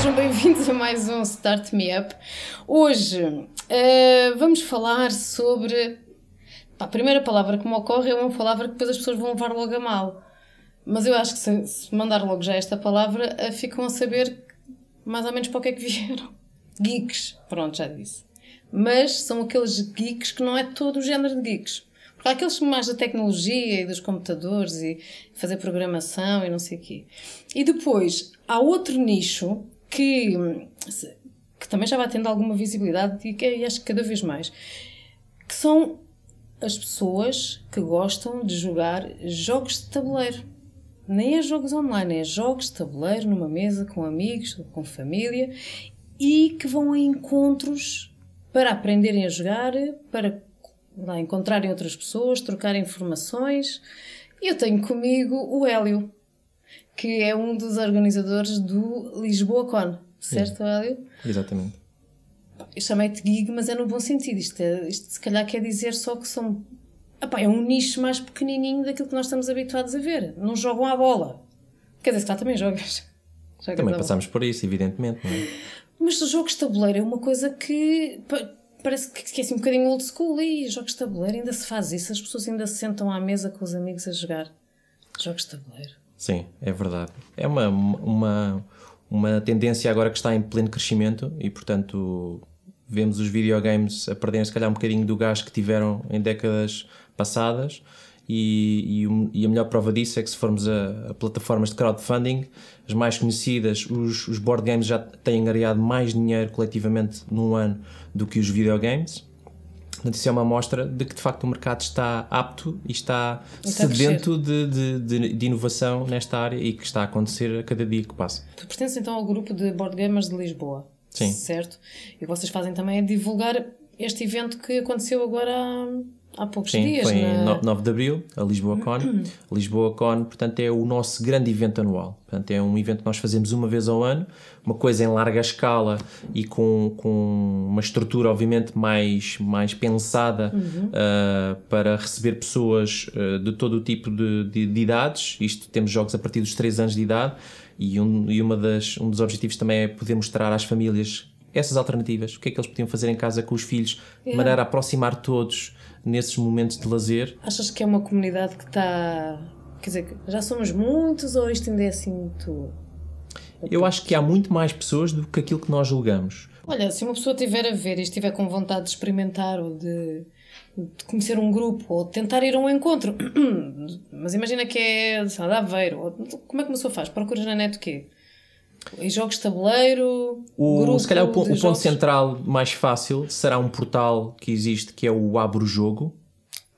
sejam bem-vindos a mais um Start Me Up. Hoje uh, vamos falar sobre. Pá, a primeira palavra que me ocorre é uma palavra que depois as pessoas vão levar logo a mal. Mas eu acho que se, se mandar logo já esta palavra, uh, ficam a saber mais ou menos para o que é que vieram. Geeks, pronto, já disse. Mas são aqueles geeks que não é todo o género de geeks. Porque há aqueles mais da tecnologia e dos computadores e fazer programação e não sei o quê. E depois há outro nicho que, que também já vai tendo alguma visibilidade e, que, é, e acho que cada vez mais, que são as pessoas que gostam de jogar jogos de tabuleiro. Nem é jogos online, é jogos de tabuleiro numa mesa com amigos, com família e que vão a encontros para aprenderem a jogar, para lá, encontrarem outras pessoas, trocar informações. E eu tenho comigo o Hélio, que é um dos organizadores do Lisboa Con, certo, Hélio? Exatamente. Eu chamei-te gig, mas é no bom sentido. Isto, é, isto se calhar quer dizer só que são. Epá, é um nicho mais pequenininho daquilo que nós estamos habituados a ver. Não jogam à bola. Quer dizer, se também jogas. também passámos por isso, evidentemente. Não é? Mas os jogos de tabuleiro é uma coisa que parece que, que é assim um bocadinho old school e jogos de tabuleiro ainda se faz isso. As pessoas ainda se sentam à mesa com os amigos a jogar jogos de tabuleiro. Sim, é verdade. É uma, uma, uma tendência agora que está em pleno crescimento e, portanto, vemos os videogames a perderem, se calhar, um bocadinho do gás que tiveram em décadas passadas. E, e, e, a melhor prova disso é que se formos a, a plataformas de crowdfunding, as mais conhecidas, os, os board games já têm angariado mais dinheiro coletivamente num ano do que os videogames. Portanto, isso é uma amostra de que de facto o mercado está apto e está, está sedento de, de, de, inovação nesta área e que está a acontecer a cada dia que passa. Tu pertences então ao grupo de board gamers de Lisboa. Sim. Certo? E o que vocês fazem também é divulgar este evento que aconteceu agora há há poucos Sim, dias. Foi na... em 9 é? de Abril, a Lisboa Con. a Lisboa Con, portanto, é o nosso grande evento anual. Portanto, é um evento que nós fazemos uma vez ao ano, uma coisa em larga escala e com, com uma estrutura, obviamente, mais, mais pensada uhum. uh, para receber pessoas uh, de todo o tipo de, de, de, idades. Isto temos jogos a partir dos 3 anos de idade. E, um, e uma das, um dos objetivos também é poder mostrar às famílias essas alternativas, o que é que eles podiam fazer em casa com os filhos, yeah. de é. maneira a aproximar todos nesses momentos de lazer. Achas que é uma comunidade que está. Quer dizer, já somos muitos ou isto ainda é assim muito Eu acho que há muito mais pessoas do que aquilo que nós julgamos. Olha, se uma pessoa estiver a ver e estiver com vontade de experimentar ou de, de conhecer um grupo ou de tentar ir a um encontro, mas imagina que é sei de Aveiro, ou, como é que uma pessoa faz? Procuras na net o quê? Em jogos de tabuleiro? O, se calhar o, o ponto central mais fácil será um portal que existe que é o Abro Jogo.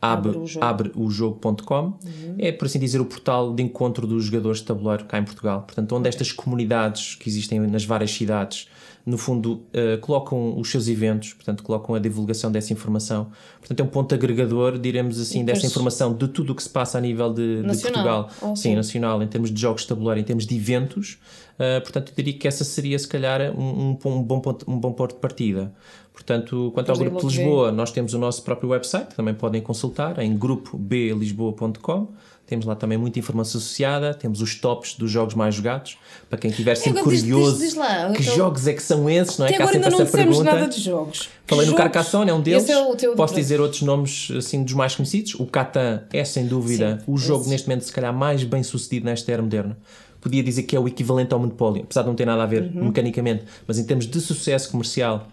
Abre, abre o jogo.com uhum. é, por assim dizer, o portal de encontro dos jogadores de tabuleiro cá em Portugal. Portanto, onde okay. estas comunidades que existem nas várias cidades no fundo, uh, colocam os seus eventos, portanto, colocam a divulgação dessa informação. Portanto, é um ponto agregador, diremos assim, dessa informação de tudo o que se passa a nível de, de Portugal. Sim, nacional, em termos de jogos de tabuleiro, em termos de eventos. Uh, portanto, eu diria que essa seria, se calhar, um, um, bom, ponto, um bom ponto de partida. Portanto, quanto ao Grupo de Lisboa, nós temos o nosso próprio website, também podem consultar em grupoblisboa.com. Temos lá também muita informação associada, temos os tops dos jogos mais jogados, para quem estiver sempre curioso, diz, diz, lá, que então... jogos é que são esses, não é? que há sempre essa pergunta. nada de jogos. Falei no Carcassonne, é um deles. É Posso dizer outros nomes assim dos mais conhecidos. O Catan é sem dúvida Sim, o jogo esse... neste momento se calhar mais bem sucedido nesta era moderna podia dizer que é o equivalente ao Monopólio, apesar de não ter nada a ver uhum. mecanicamente, mas em termos de sucesso comercial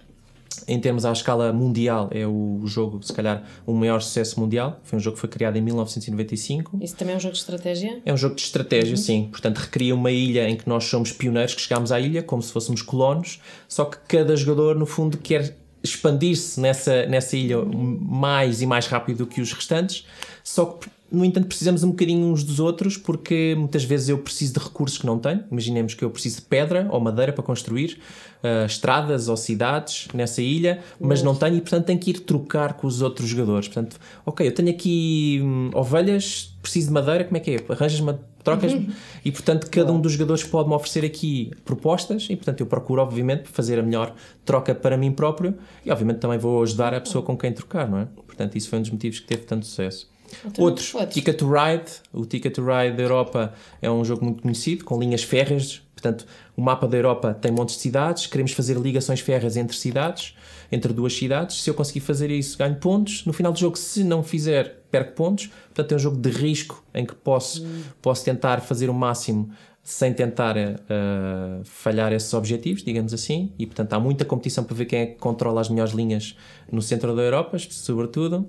em termos à escala mundial, é o jogo, se calhar, o maior sucesso mundial. Foi um jogo que foi criado em 1995. Isso também é um jogo de estratégia? É um jogo de estratégia, uhum. sim. Portanto, recria uma ilha em que nós somos pioneiros, que chegámos à ilha como se fôssemos colonos, só que cada jogador, no fundo, quer expandir-se nessa, nessa ilha mais e mais rápido do que os restantes, só que no entanto, precisamos um bocadinho uns dos outros, porque muitas vezes eu preciso de recursos que não tenho. Imaginemos que eu preciso de pedra ou madeira para construir uh, estradas ou cidades nessa ilha, mas não tenho e, portanto, tenho que ir trocar com os outros jogadores. Portanto, ok, eu tenho aqui hum, ovelhas, preciso de madeira, como é que é? Arranjas-me, trocas -me? Uhum. E, portanto, cada um dos jogadores pode-me oferecer aqui propostas e, portanto, eu procuro, obviamente, fazer a melhor troca para mim próprio e, obviamente, também vou ajudar a pessoa com quem trocar, não é? Portanto, isso foi um dos motivos que teve tanto sucesso outros. outros. Ticket to Ride. O Ticket to Ride da Europa é um jogo muito conhecido, com linhas férreas. Portanto, o mapa da Europa tem montes de cidades. Queremos fazer ligações férreas entre cidades, entre duas cidades. Se eu conseguir fazer isso, ganho pontos. No final do jogo, se não fizer, perco pontos. Portanto, é um jogo de risco em que posso, hum. posso tentar fazer o máximo sem tentar uh, falhar esses objetivos, digamos assim, e portanto há muita competição para ver quem é que controla as melhores linhas no centro da Europa, sobretudo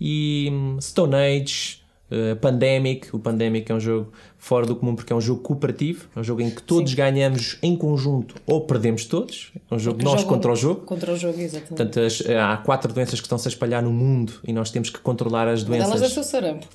e Stone Age, uh, Pandemic. O Pandemic é um jogo fora do comum porque é um jogo cooperativo, é um jogo em que todos Sim. ganhamos em conjunto ou perdemos todos. É um jogo porque nós contra o jogo. Contra o jogo, exatamente. Portanto, as, há quatro doenças que estão-se a espalhar no mundo e nós temos que controlar as Mas doenças. Elas é sarampo.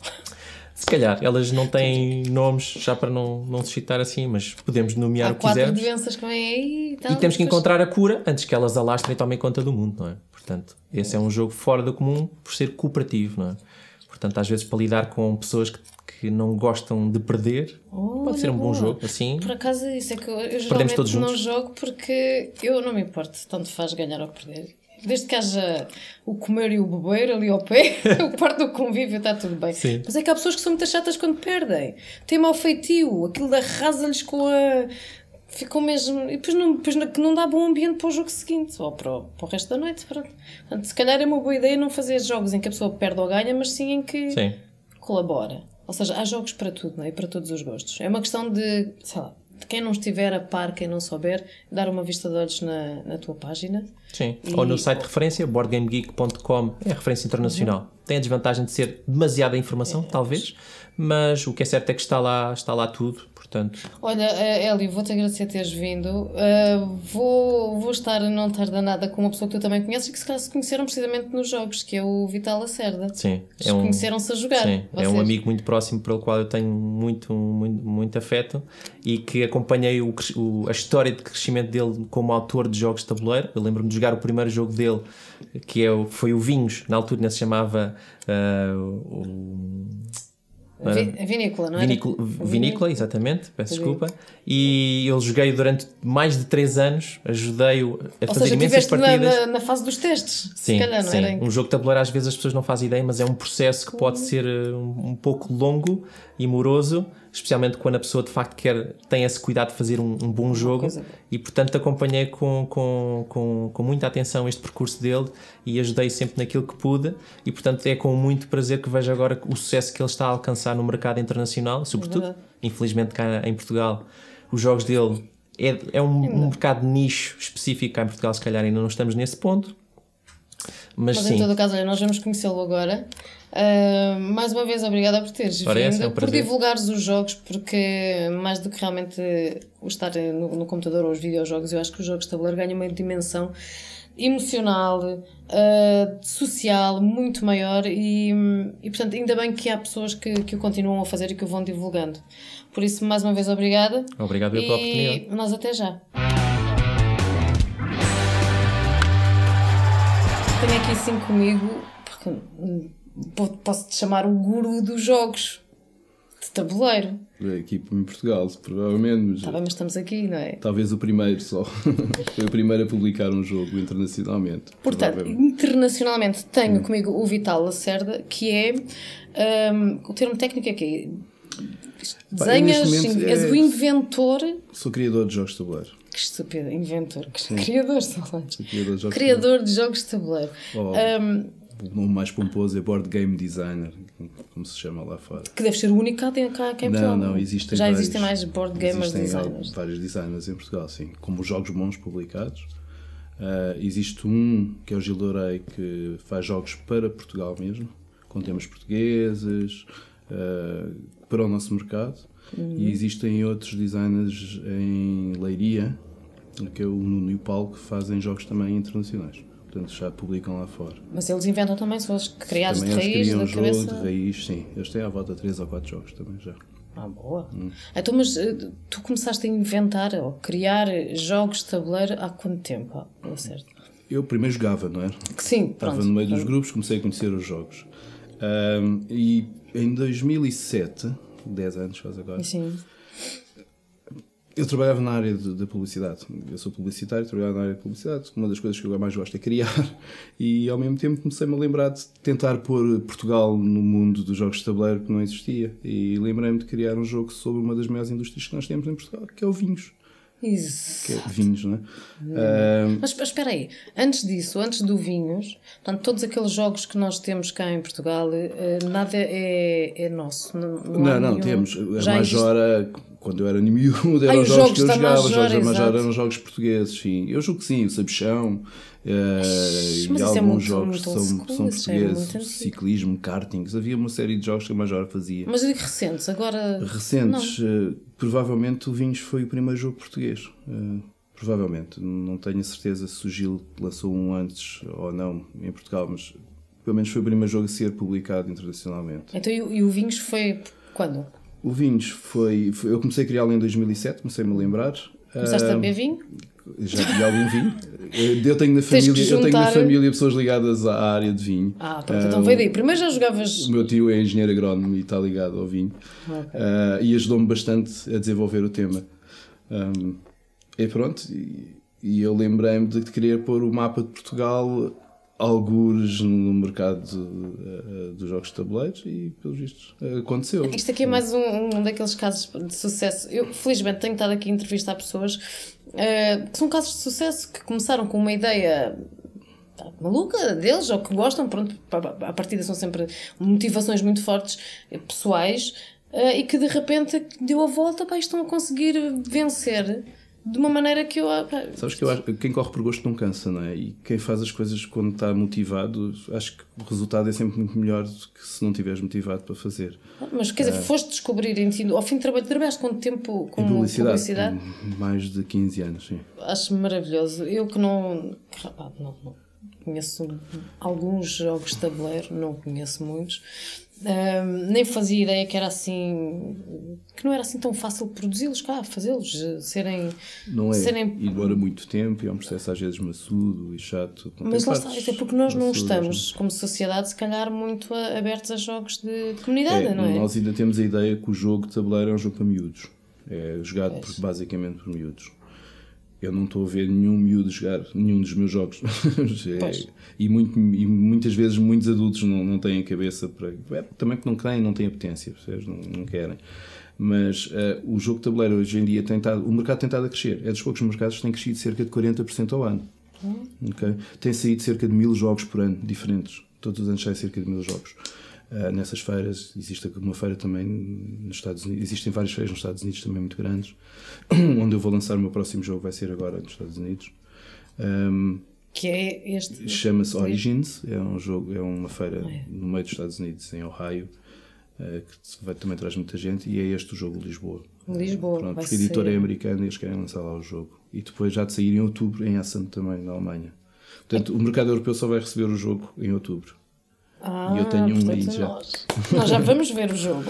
Se calhar, elas não têm nomes, já para não, não se citar assim, mas podemos nomear Há o que quatro quisermos. doenças que vêm aí e então, E temos que encontrar a cura antes que elas alastrem e tomem conta do mundo, não é? Portanto, esse é um jogo fora do comum por ser cooperativo, não é? Portanto, às vezes para lidar com pessoas que, que não gostam de perder, oh, pode ser um boa. bom jogo, assim. Por acaso, isso é que eu, eu geralmente não juntos. jogo porque eu não me importo, tanto faz ganhar ou perder desde que haja o comer e o beber ali ao pé, o parte do convívio está tudo bem. Sim. Mas é que há pessoas que são muito chatas quando perdem. Tem mau feitio, aquilo arrasa-lhes com a. Ficou mesmo. E depois não, depois não, que não dá bom ambiente para o jogo seguinte ou para o, para o resto da noite. Para... Portanto, se calhar é uma boa ideia não fazer jogos em que a pessoa perde ou ganha, mas sim em que sim. colabora. Ou seja, há jogos para tudo, não é? E para todos os gostos. É uma questão de, sei lá, quem não estiver a par, quem não souber, dar uma vista de olhos na, na tua página. Sim, e... ou no site de referência, boardgamegeek.com, é referência internacional. Uhum. Tem a desvantagem de ser demasiada informação, é, talvez, mas o que é certo é que está lá, está lá tudo Portanto... Olha, eh, Hélio, vou-te agradecer teres vindo. Uh, vou, vou estar a não tarda nada com uma pessoa que tu também conheces e que se calhar se conheceram precisamente nos jogos, que é o Vital Acerda. Sim. É um... Conheceram-se a jogar. Sim, vocês. é um amigo muito próximo pelo qual eu tenho muito, muito, muito afeto e que acompanhei o, o, a história de crescimento dele como autor de jogos de tabuleiro. Eu lembro-me de jogar o primeiro jogo dele, que é, foi o Vinhos, na altura ainda se chamava... Uh, o Vinícola, não é? Vinícola, vinícola, exatamente, peço desculpa. E eu joguei durante mais de 3 anos, ajudei-o a Ou fazer seja, imensas partidas. Na, na, fase dos testes, sim, calhar, sim. Era... Um jogo de tabuleiro às vezes as pessoas não fazem ideia, mas é um processo que pode ser um, eh, um pouco longo e moroso especialmente quando a pessoa de facto quer, tem esse cuidado de fazer um, um bom jogo e portanto acompanhei com, com, com, com, muita atenção este percurso dele e ajudei sempre naquilo que pude e portanto é com muito prazer que vejo agora o sucesso que ele está a alcançar no mercado internacional, sobretudo, é infelizmente cá em Portugal, os jogos dele é, é um, é um mercado de nicho específico cá em Portugal, se calhar ainda não estamos nesse ponto mas, Mas sim. em todo o caso, olha, nós vamos conhecê-lo agora. Uh, mais uma vez, obrigada por teres Parece, vindo, é um por divulgares os jogos, porque mais do que realmente estar no, no computador ou os videojogos, eu acho que os jogos de tabuleiro ganham uma dimensão emocional, uh, social muito maior e, e, portanto, ainda bem que há pessoas que, que o continuam a fazer e que o vão divulgando. Por isso, mais uma vez, obrigada. Obrigado e pela oportunidade. nós até já. tenho aqui assim comigo, porque posso te chamar o guru dos jogos de tabuleiro. É aqui em Portugal, provavelmente. Mas, tá mas estamos aqui, não é? Talvez o primeiro só. Foi o primeiro a publicar um jogo internacionalmente. Portanto, internacionalmente tenho comigo o Vital Lacerda, que é. Um, o termo técnico é que Desenhas, é és é... o inventor. Sou criador de jogos de tabuleiro. Que estúpido, inventor. Sim. Criador de tabuleiro. Criador de jogos, de, tabuleiro. Um, oh, o nome mais pomposo é Board Game Designer, como se chama lá fora. Que deve ser o único cá, cá, em Portugal. Não, não, existem Já vários, existem mais Board Gamers Designers. vários designers em Portugal, sim. Como os Jogos Bons publicados. Uh, existe um, que é o Gil Dorei, que faz jogos para Portugal mesmo, com temas portugueses, uh, para o nosso mercado. Uhum. E existem outros designers em Leiria, que é o Nuno e o Paulo, que fazem jogos também internacionais. Portanto, já publicam lá fora. Mas eles inventam também, são os criados também de raiz? Eles criam um jogo cabeça... de raiz, sim. Eles têm à volta 3 ou 4 jogos também já. Ah, boa. Hum. Então, mas eh, tu começaste a inventar ou criar jogos de tabuleiro há quanto tempo? Ah, certo. Eu primeiro jogava, não é? Sim, pronto. Estava no meio dos grupos, comecei a conhecer os jogos. Um, e em 2007, 10 anos faz agora. Sim. Eu trabalhava na área da publicidade. Eu sou publicitário, trabalhava na área de publicidade. Uma das coisas que eu mais gosto é criar. E ao mesmo tempo comecei-me a lembrar de tentar pôr Portugal no mundo dos jogos de tabuleiro que não existia. E lembrei-me de criar um jogo sobre uma das maiores indústrias que nós temos em Portugal, que é o vinhos. Isso. Que é vinhos, não é? Hum. Mas, mas, espera aí, antes disso, antes do vinhos, portanto, todos aqueles jogos que nós temos cá em Portugal, eh, nada é, é nosso. Não, não, não temos. A Já Majora. Existe quando eu era miúdo, eram os jogos, jogos que eu jogava, Major, jogos da eram jogos portugueses, sim. Eu julgo que sim, o Sabichão, uh, e é alguns é jogos que são, são portugueses, é ciclismo, karting, havia uma série de jogos que a Major fazia. Mas eu digo recentes, agora... Recentes, uh, provavelmente o Vinhos foi o primeiro jogo português, uh, provavelmente. Não tenho a certeza se o Gil lançou um antes ou não em Portugal, mas pelo menos foi o primeiro jogo a ser publicado internacionalmente. Então e, e o Vinhos foi quando? O Vinhos foi, foi Eu comecei a criá-lo em 2007, comecei-me a lembrar. Começaste uh, a beber vinho? Já vi algum vinho. Eu tenho na família, juntar... eu tenho na família pessoas ligadas à área de vinho. Ah, pronto, uh, então veio daí. Primeiro já jogavas. O meu tio é engenheiro agrónomo e está ligado ao vinho. Okay. Uh, e ajudou-me bastante a desenvolver o tema. Um, é pronto. E, e eu lembrei-me de querer pôr o mapa de Portugal algures no mercado eh, eh, dos jogos de tabuleiros e, pelos vistos, aconteceu. Isto aqui é mais um, um daqueles casos de sucesso. Eu, felizmente, tenho estado aqui a entrevistar pessoas uh, que são casos de sucesso que começaram com uma ideia maluca deles ou que gostam, pronto, a partida são sempre motivações muito fortes, pessoais, uh, e que de repente deu a volta, para estão a conseguir vencer de uma maneira que eu. Sabes que eu acho quem corre por gosto não cansa, não é? E quem faz as coisas quando está motivado, acho que o resultado é sempre muito melhor do que se não estiveres motivado para fazer. Ah, mas quer dizer, ah. foste descobrir em ti, ao fim de trabalho, trabalhaste quanto tempo com publicidade, publicidade? Com mais de 15 anos, sim. Acho maravilhoso. Eu que não. rapaz, ah, não, não conheço alguns jogos de tabuleiro, não conheço muitos um, nem fazia ideia que era assim que não era assim tão fácil produzi-los cá fazê-los eh, serem não é serem... e demora muito tempo e é um processo às vezes maçudo e chato mas lá está, é porque nós não é? estamos como sociedade se calhar muito a, abertos a jogos de, de comunidade é, não é? nós ainda temos a ideia que o jogo de tabuleiro é um jogo para miúdos é jogado é. Por, basicamente por miúdos eu não estou a ver nenhum miúdo jogar nenhum dos meus jogos. é, e, muito, e, muitas vezes muitos adultos não, não têm a cabeça para. É, também que não querem não têm a potência, vocês não, não querem. Mas uh, o jogo de tabuleiro hoje em dia tem estado. O mercado tem estado a crescer. É dos poucos mercados que tem crescido cerca de 40% ao ano. Hum. Okay? Tem saído cerca de mil jogos por ano diferentes. Todos os anos sai cerca de mil jogos. Ah, nessas feiras. Existe uma feira também nos Estados Unidos, existem várias feiras nos Estados Unidos também muito grandes, onde eu vou lançar o meu próximo jogo, vai ser agora nos Estados Unidos. Um, que é este? Chama-se Origins, é um jogo, é uma feira ah, é. no meio dos Estados Unidos, em Ohio, uh, que vai, também traz muita gente, e é este o jogo Lisboa. Lisboa, uh, Pronto, porque a editora é americana e eles querem lançar lá o jogo. E depois já de sair em outubro em Assen também, na Alemanha. Portanto, é. o mercado europeu só vai receber o jogo em outubro. Ah, e eu tenho um aí já. Nós. já vamos ver o jogo.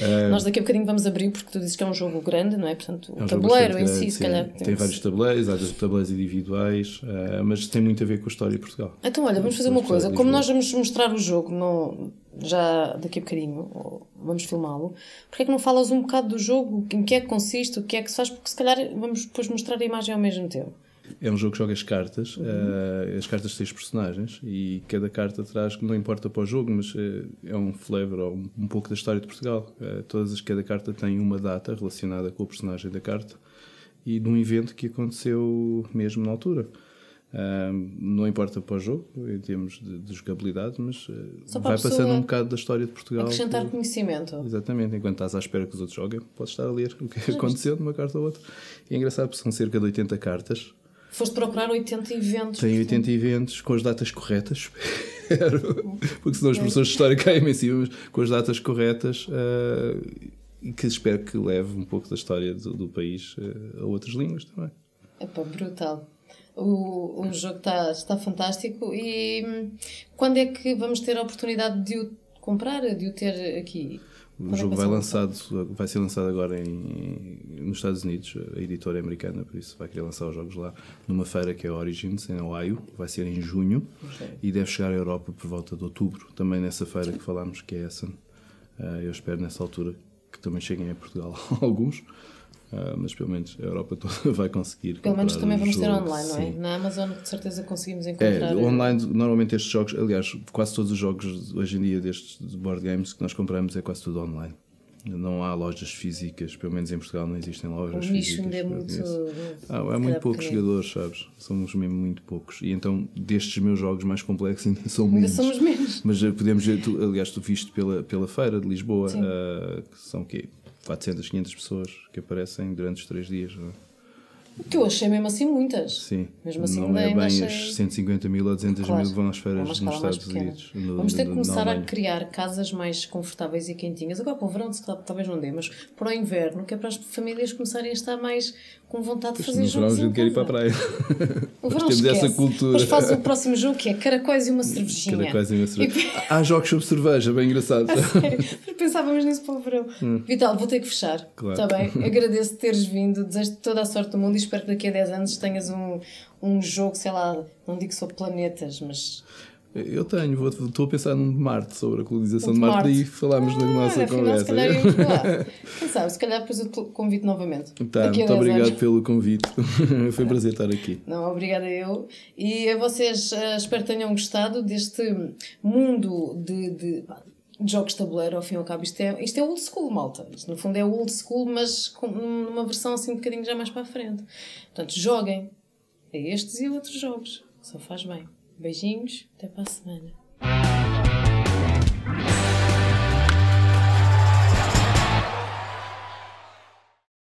É. nós daqui a bocadinho vamos abrir, porque tu dizes que é um jogo grande, não é? Portanto, o é um tabuleiro em si, se calhar. Tem, tem vários tabuleiros, há tabuleiros individuais, uh, mas tem muito a ver com a história de Portugal. Então, olha, vamos fazer uma coisa. Como nós vamos mostrar o jogo no, já daqui a bocadinho, vamos filmá-lo, porque é que não falas um bocado do jogo, em que é que consiste, o que é que se faz, porque se calhar vamos depois mostrar a imagem ao mesmo tempo. É um jogo que jogas cartas, uhum. uh, as cartas têm personagens e cada carta traz, não importa para o jogo, mas uh, é um flavor um, um, pouco da história de Portugal. Uh, todas as, cada carta tem uma data relacionada com o personagem da carta e de um evento que aconteceu mesmo na altura. não importa para o jogo, em termos de, de jogabilidade, mas vai passando um bocado da história de Portugal. Acrescentar por... conhecimento. Exatamente, enquanto estás à espera que os outros joguem, podes estar a ler o que é, aconteceu de uma carta ou outra. E é engraçado porque são cerca de 80 cartas Foste procurar 80 eventos. Tem 80 eventos com as datas corretas, espero. Uhum. Porque senão os é. professores de história caem em cima, mas com as datas corretas. Eh, e uh, que espero que leve um pouco da história do, do país uh, a outras línguas também. É pá, brutal. O, o jogo está, está fantástico. E hum, quando é que vamos ter a oportunidade de o comprar, de o ter aqui? O é jogo vai, lançado, vai ser lançado agora em, nos Estados Unidos, a editora é americana, por isso vai querer lançar os jogos lá, numa feira que é Origins, em Ohio, vai ser em junho, okay. e deve chegar à Europa por volta de outubro, também nessa feira que falámos, que é essa. Ah, eu espero nessa altura que também cheguem a Portugal alguns. Ah, mas pelo menos a Europa toda vai conseguir. Pelo menos também vamos ter online, sim. não é? Na Amazon de certeza conseguimos é, encontrar. É, online, normalmente estes jogos, aliás, quase todos os jogos hoje em dia destes board games que nós compramos é quase tudo online. Não há lojas físicas, pelo menos em Portugal não existem lojas o físicas. O ainda é muito. Ah, há muito poucos pequeno. jogadores, sabes? Somos mesmo muito poucos. E então, destes meus jogos mais complexos, ainda são ainda Somos menos. Mas eh, podemos ver, tu, aliás, tu viste pela, pela feira de Lisboa, uh, que são o quê? 400, 500 pessoas que aparecem durante os três dias. Não é? Que eu achei mesmo assim muitas. Sim. Mesmo assim não é bem, é bem achei... as 150 mil ou 200 claro, mil vão às feiras nos Estados Unidos. No, Vamos ter que começar a criar casas mais confortáveis e quentinhas. Agora para o verão se calhar, talvez não dê, mas para o inverno, que é para as famílias começarem a estar mais com vontade de fazer jogos. No verão a quer ir para a praia. O verão temos essa cultura. Depois faz o próximo jogo que é caracóis e uma cervejinha. Caracóis e uma cerveja. Há jogos sobre cerveja, bem engraçado. pensávamos nisso para o verão. Hum. Vital, vou ter que fechar. Claro. Está bem? Agradeço teres vindo, desejo-te toda a sorte do mundo espero que daqui a 10 anos tenhas um, um jogo, sei lá, não digo sobre planetas, mas. Eu tenho, vou, estou a pensar num de Marte, sobre a colonização de, Marte, Marte, e falámos ah, na nossa afinal, conversa. Se calhar falar. Quem sabe, se calhar depois eu te convido novamente. Tá, muito obrigado anos. pelo convite. Foi um prazer estar aqui. Não, obrigada eu. E a vocês, eh, espero que tenham gostado deste mundo de, de jogos de tabuleiro, ao fim e ao cabo, isto é, isto é old school, malta. Isto, no fundo, é old school, mas com, numa versão assim um bocadinho já mais para a frente. Portanto, joguem a estes e outros jogos. Só faz bem. Beijinhos, até para a semana.